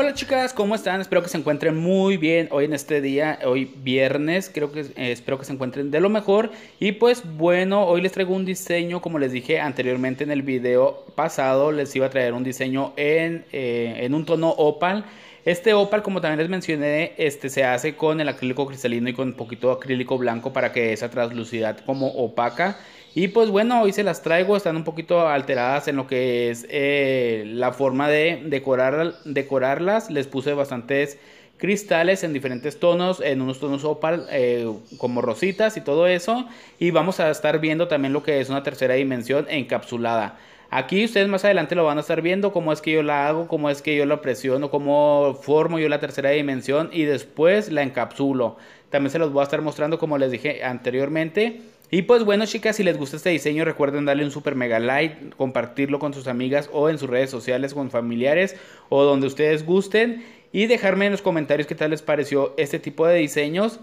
Hola chicas, ¿cómo están? Espero que se encuentren muy bien hoy en este día, hoy viernes, creo que eh, espero que se encuentren de lo mejor y pues bueno, hoy les traigo un diseño, como les dije anteriormente en el video pasado, les iba a traer un diseño en, eh, un tono opal. Este opal, como también les mencioné, este, se hace con el acrílico cristalino y con un poquito de acrílico blanco para que esa translucidad como opaca y pues bueno, hoy se las traigo, están un poquito alteradas en lo que es eh, la forma de decorar, decorarlas. Les puse bastantes cristales en diferentes tonos, en unos tonos opal eh, como rositas y todo eso. Y vamos a estar viendo también lo que es una tercera dimensión encapsulada. Aquí ustedes más adelante lo van a estar viendo, cómo es que yo la hago, cómo es que yo la presiono, cómo formo yo la tercera dimensión y después la encapsulo. También se los voy a estar mostrando como les dije anteriormente y pues bueno, chicas, si les gusta este diseño, recuerden darle un super mega like, compartirlo con sus amigas o en sus redes sociales, con familiares o donde ustedes gusten. Y dejarme en los comentarios qué tal les pareció este tipo de diseños.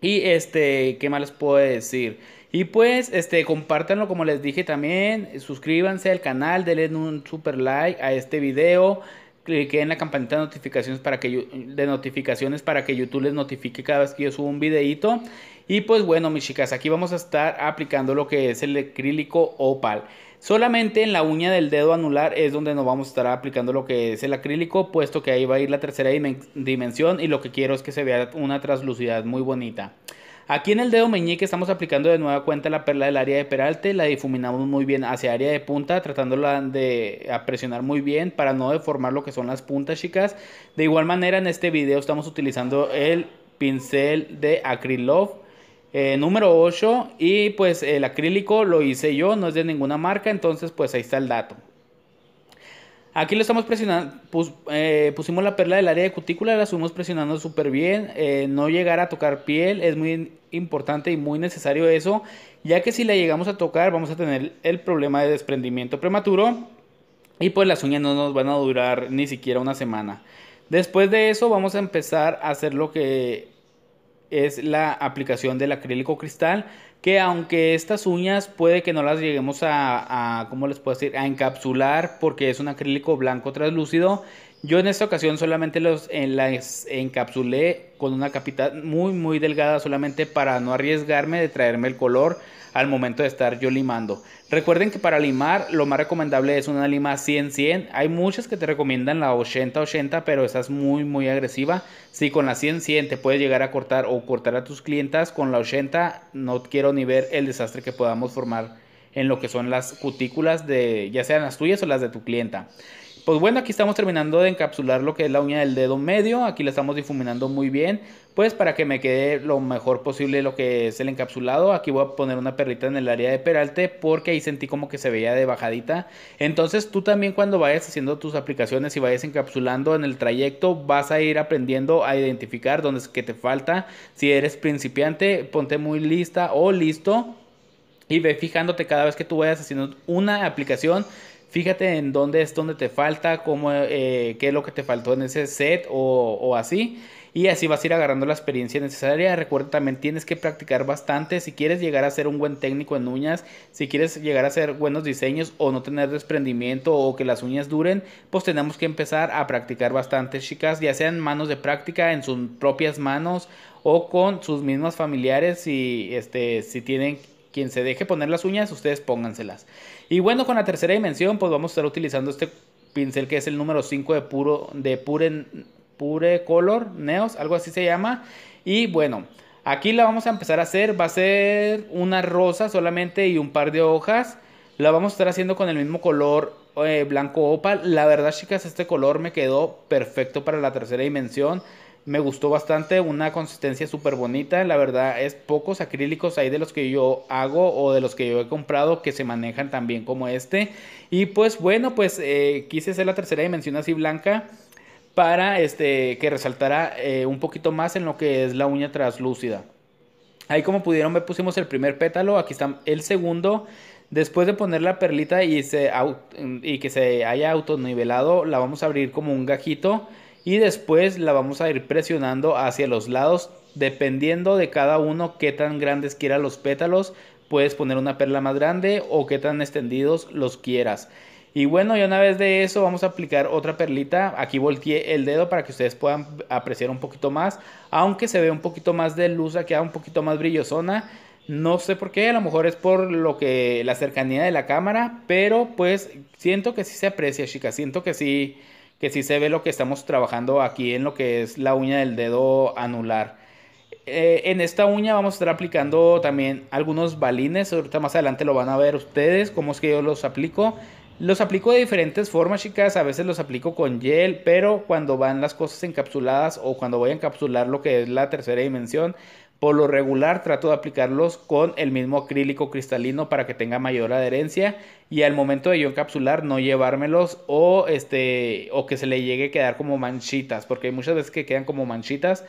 Y este, ¿qué más les puedo decir? Y pues, este, compártanlo como les dije también. Suscríbanse al canal, denle un super like a este video clique en la campanita de notificaciones para que de notificaciones para que YouTube les notifique cada vez que yo subo un videito. Y pues bueno, mis chicas, aquí vamos a estar aplicando lo que es el acrílico opal. Solamente en la uña del dedo anular es donde nos vamos a estar aplicando lo que es el acrílico, puesto que ahí va a ir la tercera dimensión y lo que quiero es que se vea una translucidad muy bonita. Aquí en el dedo meñique estamos aplicando de nueva cuenta la perla del área de peralte, la difuminamos muy bien hacia área de punta, tratándola de presionar muy bien para no deformar lo que son las puntas, chicas. De igual manera, en este video estamos utilizando el pincel de Acrylove. Eh, número 8 y pues el acrílico lo hice yo, no es de ninguna marca, entonces pues ahí está el dato. Aquí lo estamos presionando, eh, pusimos la perla del área de cutícula, la subimos presionando súper bien, eh, no llegar a tocar piel, es muy importante y muy necesario eso, ya que si la llegamos a tocar vamos a tener el problema de desprendimiento prematuro y pues las uñas no nos van a durar ni siquiera una semana. Después de eso vamos a empezar a hacer lo que es la aplicación del acrílico cristal que aunque estas uñas puede que no las lleguemos a, ¿cómo les puedo decir? a encapsular porque es un acrílico blanco translúcido yo en esta ocasión solamente los, en las encapsulé con una capita muy muy delgada solamente para no arriesgarme de traerme el color al momento de estar yo limando. Recuerden que para limar lo más recomendable es una lima 100-100. Hay muchas que te recomiendan la 80-80, pero esa es muy muy agresiva. Si con la 100-100 te puedes llegar a cortar o cortar a tus clientas, con la 80 no quiero ni ver el desastre que podamos formar en lo que son las cutículas de ya sean las tuyas o las de tu clienta. Pues bueno, aquí estamos terminando de encapsular lo que es la uña del dedo medio. Aquí la estamos difuminando muy bien, pues para que me quede lo mejor posible lo que es el encapsulado. Aquí voy a poner una perrita en el área de peralte porque ahí sentí como que se veía de bajadita. Entonces tú también cuando vayas haciendo tus aplicaciones y vayas encapsulando en el trayecto, vas a ir aprendiendo a identificar dónde es que te falta. Si eres principiante, ponte muy lista o listo y ve fijándote cada vez que tú vayas haciendo una aplicación fíjate en dónde es donde te falta, cómo, eh, qué es lo que te faltó en ese set o, o, así. Y así vas a ir agarrando la experiencia necesaria. Recuerda también tienes que practicar bastante. Si quieres llegar a ser un buen técnico en uñas, si quieres llegar a hacer buenos diseños o no tener desprendimiento o que las uñas duren, pues tenemos que empezar a practicar bastante, chicas, ya sean manos de práctica, en sus propias manos o con sus mismas familiares si, este, si tienen quien se deje poner las uñas, ustedes pónganselas. Y bueno, con la tercera dimensión, pues vamos a estar utilizando este pincel que es el número 5 de puro de pure, pure color neos algo así se llama y bueno aquí la vamos a empezar a hacer va a ser una rosa solamente y un par de hojas la vamos a estar haciendo con el mismo color eh, blanco opal la verdad chicas este color me quedó perfecto para la tercera dimensión me gustó bastante, una consistencia súper bonita, la verdad es pocos acrílicos ahí de los que yo hago o de los que yo he comprado que se manejan tan bien como este. Y pues bueno, pues eh, quise hacer la tercera dimensión así blanca para este, que resaltara eh, un poquito más en lo que es la uña traslúcida. Ahí como pudieron ver pusimos el primer pétalo, aquí está el segundo. Después de poner la perlita y, se, y que se haya autonivelado, la vamos a abrir como un gajito y después la vamos a ir presionando hacia los lados dependiendo de cada uno qué tan grandes quieran los pétalos puedes poner una perla más grande o qué tan extendidos los quieras y bueno, y una vez de eso vamos a aplicar otra perlita. Aquí volteé el dedo para que ustedes puedan apreciar un poquito más. Aunque se ve un poquito más de luz, queda un poquito más brillosona. No sé por qué, a lo mejor es por lo que la cercanía de la cámara, pero pues siento que sí se aprecia, chicas, siento que sí que si se ve lo que estamos trabajando aquí en lo que es la uña del dedo anular. Eh, en esta uña vamos a estar aplicando también algunos balines, ahorita más adelante lo van a ver ustedes, cómo es que yo los aplico. Los aplico de diferentes formas, chicas. A veces los aplico con gel, pero cuando van las cosas encapsuladas o cuando voy a encapsular lo que es la tercera dimensión, por lo regular trato de aplicarlos con el mismo acrílico cristalino para que tenga mayor adherencia y al momento de yo encapsular no llevármelos o este o que se le llegue a quedar como manchitas, porque hay muchas veces que quedan como manchitas.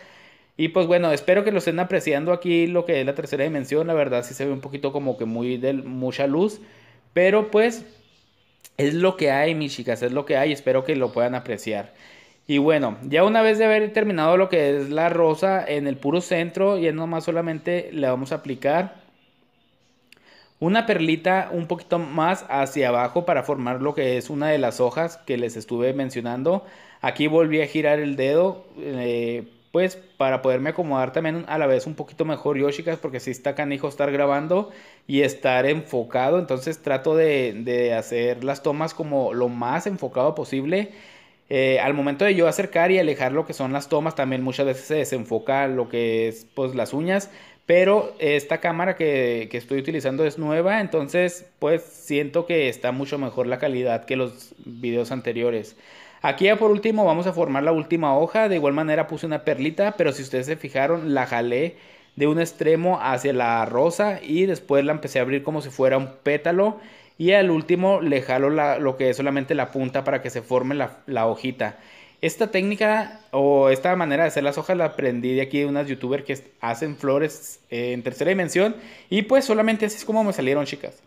Y pues bueno, espero que lo estén apreciando aquí lo que es la tercera dimensión, la verdad si se ve un poquito como que muy de mucha luz, pero pues es lo que hay, mis chicas, es lo que hay, espero que lo puedan apreciar. Y bueno, ya una vez de haber terminado lo que es la rosa en el puro centro, ya nomás solamente le vamos a aplicar una perlita un poquito más hacia abajo para formar lo que es una de las hojas que les estuve mencionando. Aquí volví a girar el dedo, eh, pues para poderme acomodar también a la vez un poquito mejor chicas, porque si está canijo estar grabando y estar enfocado, entonces trato de, de hacer las tomas como lo más enfocado posible eh, al momento de yo acercar y alejar lo que son las tomas, también muchas veces se desenfoca lo que es pues las uñas. Pero esta cámara que, que estoy utilizando es nueva, entonces pues siento que está mucho mejor la calidad que los videos anteriores. Aquí ya por último vamos a formar la última hoja, de igual manera puse una perlita, pero si ustedes se fijaron la jalé de un extremo hacia la rosa y después la empecé a abrir como si fuera un pétalo y al último le jalo la, lo que es solamente la punta para que se forme la, hojita. Esta técnica o esta manera de hacer las hojas la aprendí de aquí de unas youtubers que hacen flores eh, en tercera dimensión. Y pues solamente así es como me salieron, chicas.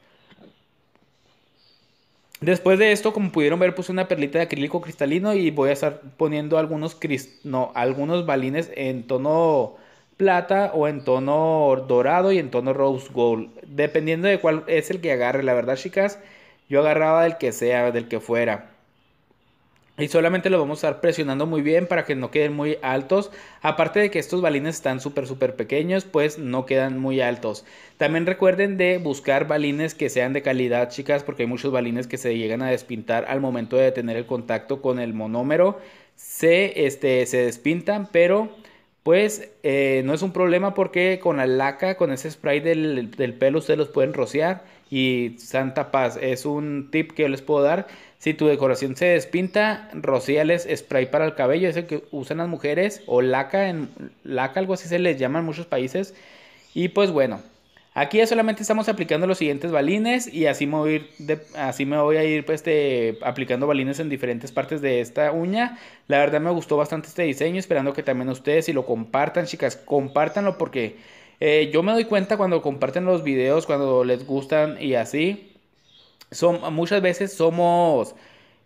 Después de esto, como pudieron ver, puse una perlita de acrílico cristalino y voy a estar poniendo algunos, no, algunos balines en tono plata o en tono dorado y en tono rose gold. Dependiendo de cuál es el que agarre. La verdad, chicas, yo agarraba del que sea, del que fuera. Y solamente lo vamos a estar presionando muy bien para que no queden muy altos. Aparte de que estos balines están súper, súper pequeños, pues no quedan muy altos. También recuerden de buscar balines que sean de calidad, chicas, porque hay muchos balines que se llegan a despintar al momento de tener el contacto con el monómero. Se, este, se despintan, pero pues eh, no es un problema porque con la laca, con ese spray del, pelo, ustedes los pueden rociar y santa paz. Es un tip que yo les puedo dar. Si tu decoración se despinta, rocíales spray para el cabello, ese que usan las mujeres, o laca, en, laca, algo así se les llama en muchos países. Y pues bueno, Aquí ya solamente estamos aplicando los siguientes balines y así me voy, a ir así me voy a ir pues, este, aplicando balines en diferentes partes de esta uña. La verdad me gustó bastante este diseño, esperando que también ustedes si lo compartan, chicas, compartanlo. porque eh, yo me doy cuenta cuando comparten los videos, cuando les gustan y así. Son, muchas veces somos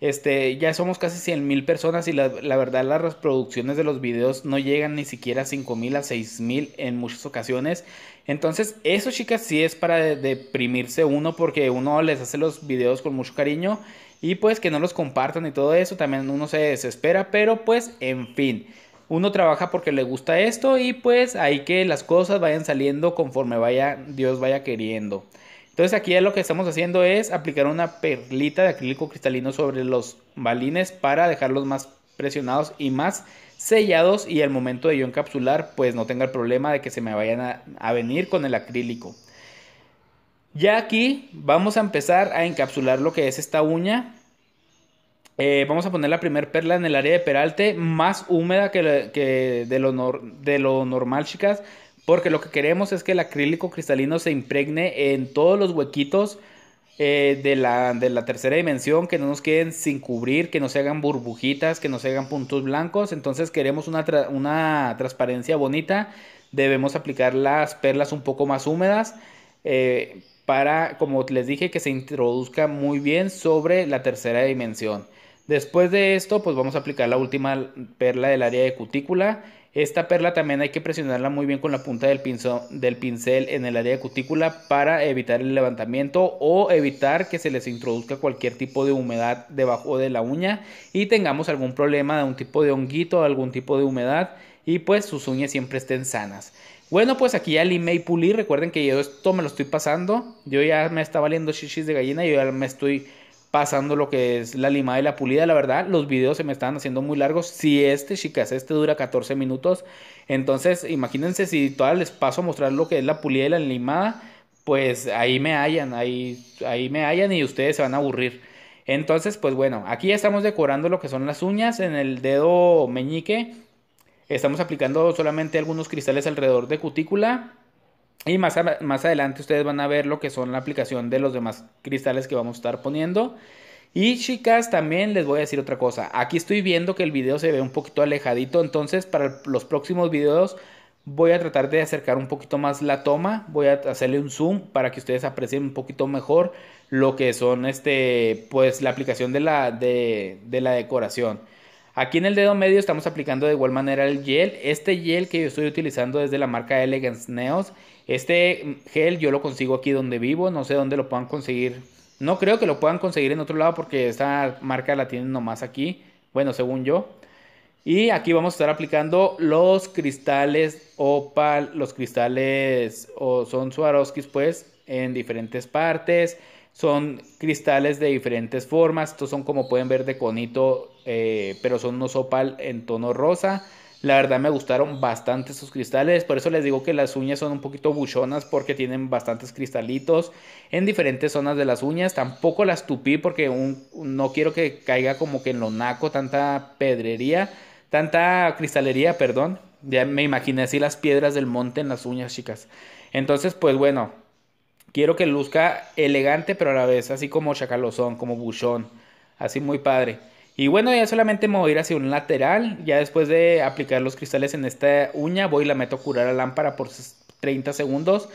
este, ya somos casi 100 mil personas y la, verdad las reproducciones de los videos no llegan ni siquiera a 5000 mil, a 6000 mil en muchas ocasiones. Entonces, eso chicas sí es para deprimirse uno porque uno les hace los videos con mucho cariño y pues que no los compartan y todo eso, también uno se desespera, pero pues en fin, uno trabaja porque le gusta esto y pues hay que las cosas vayan saliendo conforme vaya Dios vaya queriendo. Entonces aquí lo que estamos haciendo es aplicar una perlita de acrílico cristalino sobre los balines para dejarlos más presionados y más sellados y al momento de yo encapsular pues no tenga el problema de que se me vayan a, venir con el acrílico. Ya aquí vamos a empezar a encapsular lo que es esta uña. Eh, vamos a poner la primer perla en el área de peralte, más húmeda que, que de, lo normal, chicas porque lo que queremos es que el acrílico cristalino se impregne en todos los huequitos eh, de, la, tercera dimensión, que no nos queden sin cubrir, que no se hagan burbujitas, que no se hagan puntos blancos. Entonces queremos una, transparencia bonita. Debemos aplicar las perlas un poco más húmedas eh, para, como les dije, que se introduzca muy bien sobre la tercera dimensión. Después de esto, pues vamos a aplicar la última perla del área de cutícula esta perla también hay que presionarla muy bien con la punta del, pincel en el área de cutícula para evitar el levantamiento o evitar que se les introduzca cualquier tipo de humedad debajo de la uña y tengamos algún problema de un tipo de honguito, o algún tipo de humedad y pues sus uñas siempre estén sanas. Bueno, pues aquí ya limé y pulí. Recuerden que yo esto me lo estoy pasando. Yo ya me está valiendo chichis de gallina. y Yo ya me estoy pasando lo que es la limada y la pulida. La verdad, los videos se me están haciendo muy largos. Si este, chicas, este dura 14 minutos. Entonces, imagínense si todavía les paso a mostrar lo que es la pulida y la limada, pues ahí me hallan, ahí, ahí me hallan y ustedes se van a aburrir. Entonces, pues bueno, aquí estamos decorando lo que son las uñas en el dedo meñique. Estamos aplicando solamente algunos cristales alrededor de cutícula y más, más adelante ustedes van a ver lo que son la aplicación de los demás cristales que vamos a estar poniendo. Y chicas, también les voy a decir otra cosa. Aquí estoy viendo que el video se ve un poquito alejadito, entonces para los próximos videos voy a tratar de acercar un poquito más la toma, voy a hacerle un zoom para que ustedes aprecien un poquito mejor lo que son este pues la aplicación de la de, de la decoración. Aquí en el dedo medio estamos aplicando de igual manera el gel. Este gel que yo estoy utilizando es de la marca Elegance Neos este gel yo lo consigo aquí donde vivo, no sé dónde lo puedan conseguir. No creo que lo puedan conseguir en otro lado porque esta marca la tienen nomás aquí, bueno, según yo. Y aquí vamos a estar aplicando los cristales opal, los cristales o son Swarovski pues en diferentes partes. Son cristales de diferentes formas. Estos son como pueden ver de conito, eh, pero son unos opal en tono rosa. La verdad me gustaron bastante sus cristales, por eso les digo que las uñas son un poquito buchonas porque tienen bastantes cristalitos en diferentes zonas de las uñas. Tampoco las tupí porque no quiero que caiga como que en lo naco tanta pedrería, tanta cristalería, perdón. Ya me imaginé así las piedras del monte en las uñas, chicas. Entonces, pues bueno, quiero que luzca elegante, pero a la vez así como chacalozón, como buchón, así muy padre. Y bueno, ya solamente me voy a ir hacia un lateral. Ya después de aplicar los cristales en esta uña, voy y la meto a curar a lámpara por 30 segundos.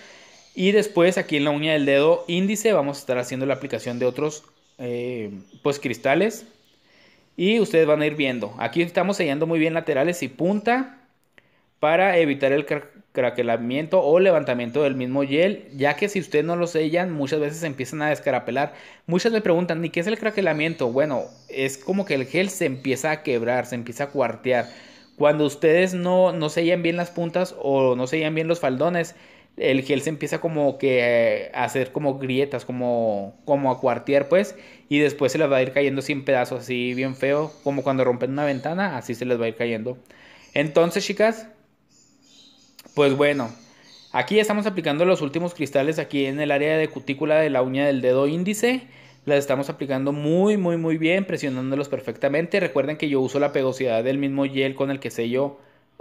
Y después aquí en la uña del dedo índice vamos a estar haciendo la aplicación de otros eh, pues cristales. Y ustedes van a ir viendo. Aquí estamos sellando muy bien laterales y punta para evitar el craquelamiento o levantamiento del mismo gel, ya que si ustedes no lo sellan, muchas veces empiezan a descarapelar. Muchas me preguntan, ¿y qué es el craquelamiento? Bueno, es como que el gel se empieza a quebrar, se empieza a cuartear. Cuando ustedes no, sellan bien las puntas o no sellan bien los faldones, el gel se empieza como que eh, a hacer como grietas, como, como a cuartear pues, y después se les va a ir cayendo sin pedazos, así bien feo, como cuando rompen una ventana, así se les va a ir cayendo. Entonces, chicas, pues bueno, aquí estamos aplicando los últimos cristales aquí en el área de cutícula de la uña del dedo índice. Las estamos aplicando muy, muy, muy bien, presionándolos perfectamente. Recuerden que yo uso la pegosidad del mismo gel con el que sello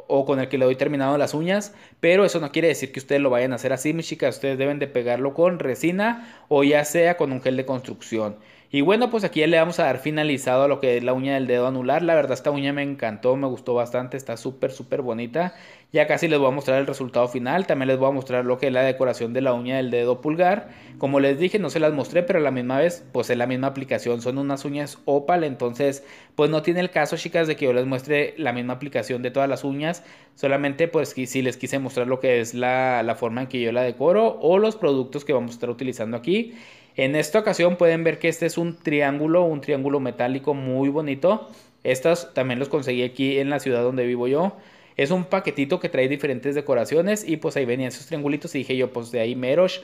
o con el que le doy terminado las uñas, pero eso no quiere decir que ustedes lo vayan a hacer así, mis chicas. Ustedes deben de pegarlo con resina o ya sea con un gel de construcción. Y bueno, pues aquí ya le vamos a dar finalizado a lo que es la uña del dedo anular. La verdad, esta uña me encantó, me gustó bastante, está súper, súper bonita. Ya casi les voy a mostrar el resultado final. También les voy a mostrar lo que es la decoración de la uña del dedo pulgar. Como les dije, no se las mostré, pero a la misma vez, pues es la misma aplicación. Son unas uñas Opal, entonces, pues no tiene el caso, chicas, de que yo les muestre la misma aplicación de todas las uñas. Solamente, pues, si les quise mostrar lo que es la, la forma en que yo la decoro o los productos que vamos a estar utilizando aquí. En esta ocasión pueden ver que este es un triángulo, un triángulo metálico muy bonito. Estos también los conseguí aquí en la ciudad donde vivo yo. Es un paquetito que trae diferentes decoraciones y pues ahí venían esos triangulitos y dije yo, pues de ahí Merosh,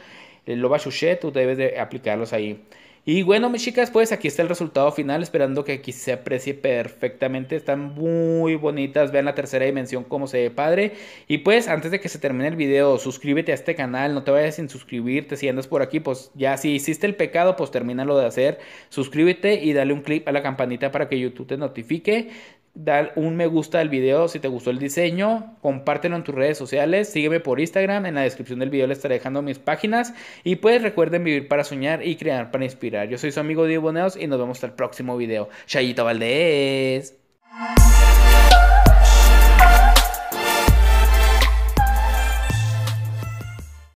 eh, Loba usar, tú debes de aplicarlos ahí. Y bueno, mis chicas, pues aquí está el resultado final, esperando que aquí se aprecie perfectamente. Están muy bonitas, vean la tercera dimensión cómo se ve padre. Y pues antes de que se termine el video, suscríbete a este canal, no te vayas sin suscribirte. Si andas por aquí, pues ya si hiciste el pecado, pues termina lo de hacer. Suscríbete y dale un clic a la campanita para que YouTube te notifique. Dar un me gusta al video si te gustó el diseño, compártelo en tus redes sociales, sígueme por Instagram, en la descripción del video les estaré dejando mis páginas y pues recuerden vivir para soñar y crear para inspirar. Yo soy su amigo Diego Boneos y nos vemos hasta el próximo video. Chayito Valdés.